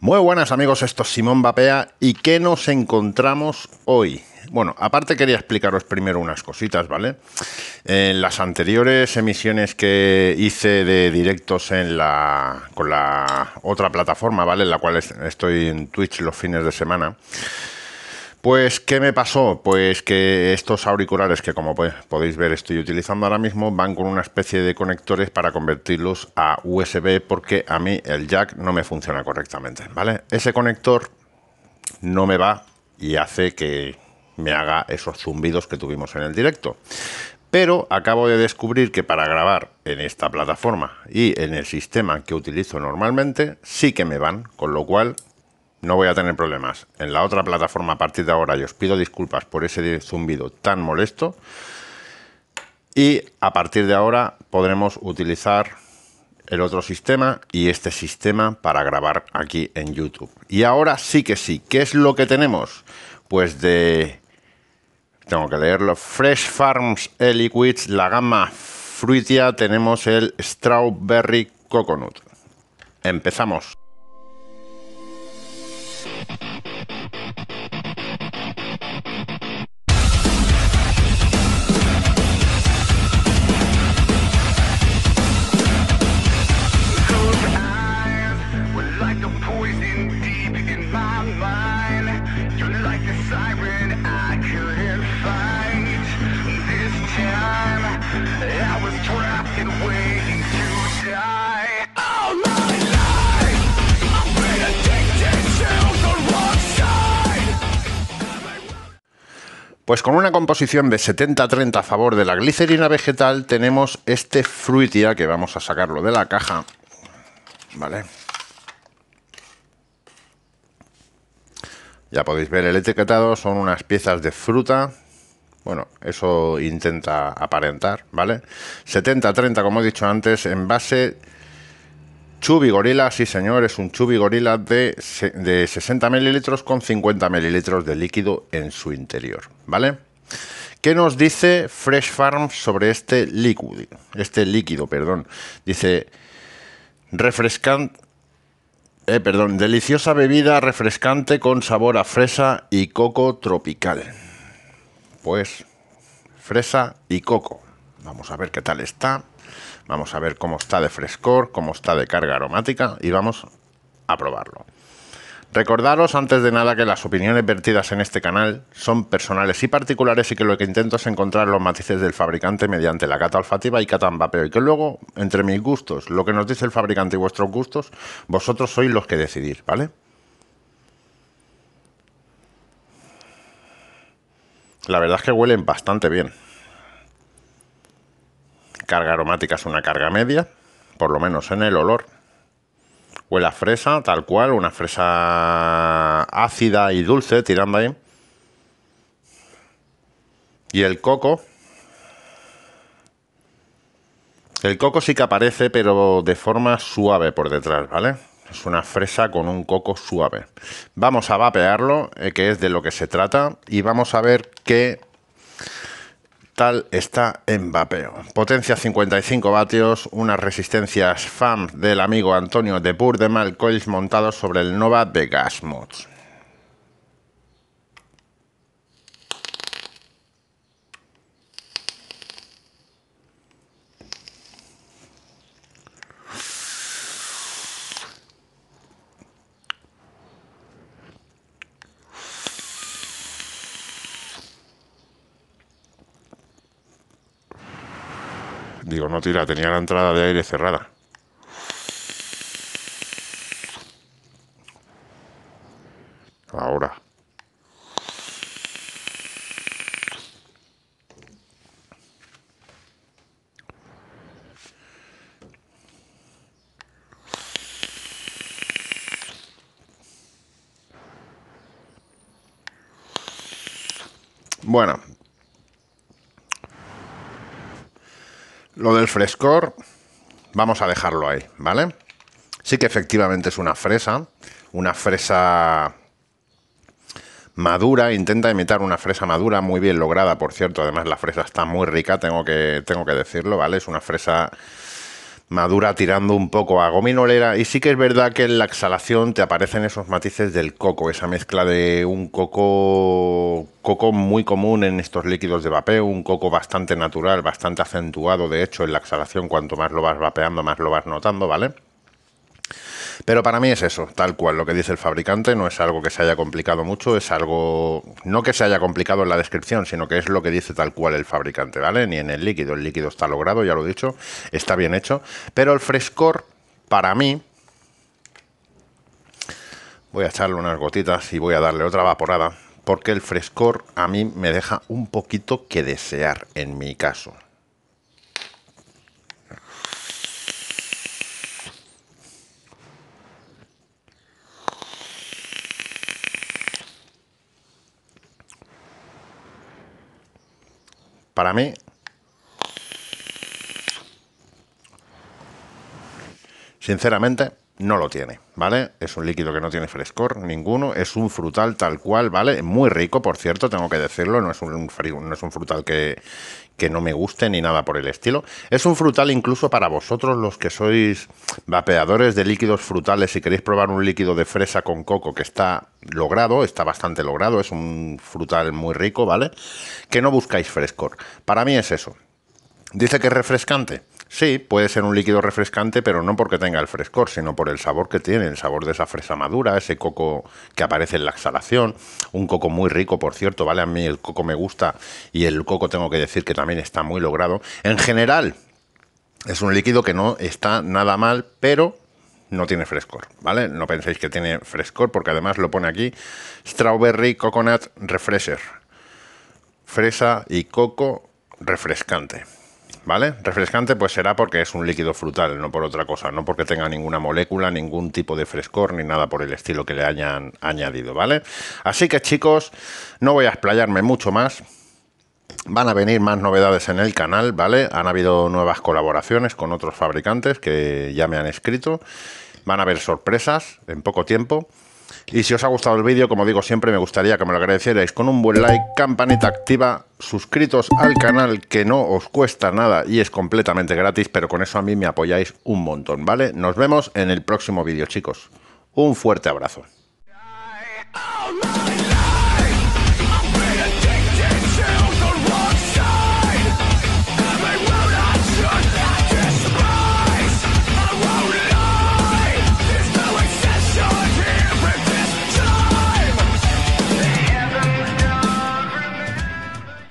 Muy buenas amigos, esto es Simón Bapea y ¿qué nos encontramos hoy? Bueno, aparte quería explicaros primero unas cositas, ¿vale? En las anteriores emisiones que hice de directos en la, con la otra plataforma, ¿vale? En la cual estoy en Twitch los fines de semana, pues, ¿qué me pasó? Pues que estos auriculares que como pues, podéis ver estoy utilizando ahora mismo van con una especie de conectores para convertirlos a USB porque a mí el jack no me funciona correctamente, ¿vale? Ese conector no me va y hace que me haga esos zumbidos que tuvimos en el directo. Pero acabo de descubrir que para grabar en esta plataforma y en el sistema que utilizo normalmente sí que me van, con lo cual no voy a tener problemas. En la otra plataforma a partir de ahora y os pido disculpas por ese zumbido tan molesto. Y a partir de ahora podremos utilizar el otro sistema y este sistema para grabar aquí en YouTube. Y ahora sí que sí. ¿Qué es lo que tenemos? Pues de... Tengo que leerlo. Fresh Farms Eliquids, la gama Fruitia, tenemos el Strawberry Coconut. Empezamos. Pues con una composición de 70-30 a favor de la glicerina vegetal tenemos este fruitia que vamos a sacarlo de la caja. Vale. Ya podéis ver el etiquetado, son unas piezas de fruta. Bueno, eso intenta aparentar, ¿vale? 70-30, como he dicho antes, en base Chubi Gorila, sí señor, es un Chubi Gorila de, 60 mililitros con 50 mililitros de líquido en su interior, ¿vale? ¿Qué nos dice Fresh Farm sobre este líquido? Este líquido, perdón. Dice, refrescante, eh, perdón, deliciosa bebida refrescante con sabor a fresa y coco tropical. Pues, fresa y coco. Vamos a ver qué tal está. Vamos a ver cómo está de frescor, cómo está de carga aromática y vamos a probarlo. Recordaros antes de nada que las opiniones vertidas en este canal son personales y particulares y que lo que intento es encontrar los matices del fabricante mediante la cata olfativa y cata en vapeo y que luego, entre mis gustos, lo que nos dice el fabricante y vuestros gustos, vosotros sois los que decidir, ¿vale? La verdad es que huelen bastante bien carga aromática es una carga media, por lo menos en el olor. Huele a fresa, tal cual, una fresa ácida y dulce, tirando ahí. Y el coco. El coco sí que aparece, pero de forma suave por detrás, ¿vale? Es una fresa con un coco suave. Vamos a vapearlo, eh, que es de lo que se trata, y vamos a ver qué tal está vapeo. Potencia 55 vatios, unas resistencias FAM del amigo Antonio de Pur de montados sobre el Nova Vegas Mods. Digo, no tira, tenía la entrada de aire cerrada. Ahora. Bueno, Lo del frescor, vamos a dejarlo ahí, ¿vale? Sí que efectivamente es una fresa, una fresa madura, intenta imitar una fresa madura, muy bien lograda, por cierto. Además, la fresa está muy rica, tengo que, tengo que decirlo, ¿vale? Es una fresa madura tirando un poco a gominolera y sí que es verdad que en la exhalación te aparecen esos matices del coco, esa mezcla de un coco coco muy común en estos líquidos de vapeo, un coco bastante natural, bastante acentuado, de hecho en la exhalación cuanto más lo vas vapeando más lo vas notando, ¿vale? Pero para mí es eso, tal cual lo que dice el fabricante, no es algo que se haya complicado mucho, es algo, no que se haya complicado en la descripción, sino que es lo que dice tal cual el fabricante, ¿vale? Ni en el líquido, el líquido está logrado, ya lo he dicho, está bien hecho, pero el frescor, para mí, voy a echarle unas gotitas y voy a darle otra vaporada, porque el frescor a mí me deja un poquito que desear en mi caso. para mí, sinceramente, no lo tiene, ¿vale? Es un líquido que no tiene frescor ninguno, es un frutal tal cual, ¿vale? Muy rico, por cierto, tengo que decirlo, no es un, frutal que, que no me guste ni nada por el estilo. Es un frutal incluso para vosotros los que sois vapeadores de líquidos frutales, si queréis probar un líquido de fresa con coco que está logrado, está bastante logrado, es un frutal muy rico, ¿vale? Que no buscáis frescor. Para mí es eso. Dice que es refrescante. Sí, puede ser un líquido refrescante, pero no porque tenga el frescor, sino por el sabor que tiene, el sabor de esa fresa madura, ese coco que aparece en la exhalación, un coco muy rico, por cierto, ¿vale? A mí el coco me gusta y el coco tengo que decir que también está muy logrado. En general, es un líquido que no está nada mal, pero no tiene frescor, ¿vale? No penséis que tiene frescor, porque además lo pone aquí, Strawberry Coconut Refresher. Fresa y coco refrescante. ¿vale? Refrescante pues será porque es un líquido frutal, no por otra cosa, no porque tenga ninguna molécula, ningún tipo de frescor ni nada por el estilo que le hayan añadido, ¿vale? Así que chicos, no voy a explayarme mucho más, Van a venir más novedades en el canal, ¿vale? Han habido nuevas colaboraciones con otros fabricantes que ya me han escrito. Van a haber sorpresas en poco tiempo. Y si os ha gustado el vídeo, como digo siempre, me gustaría que me lo agradecierais con un buen like, campanita activa, suscritos al canal que no os cuesta nada y es completamente gratis, pero con eso a mí me apoyáis un montón, ¿vale? Nos vemos en el próximo vídeo, chicos. Un fuerte abrazo.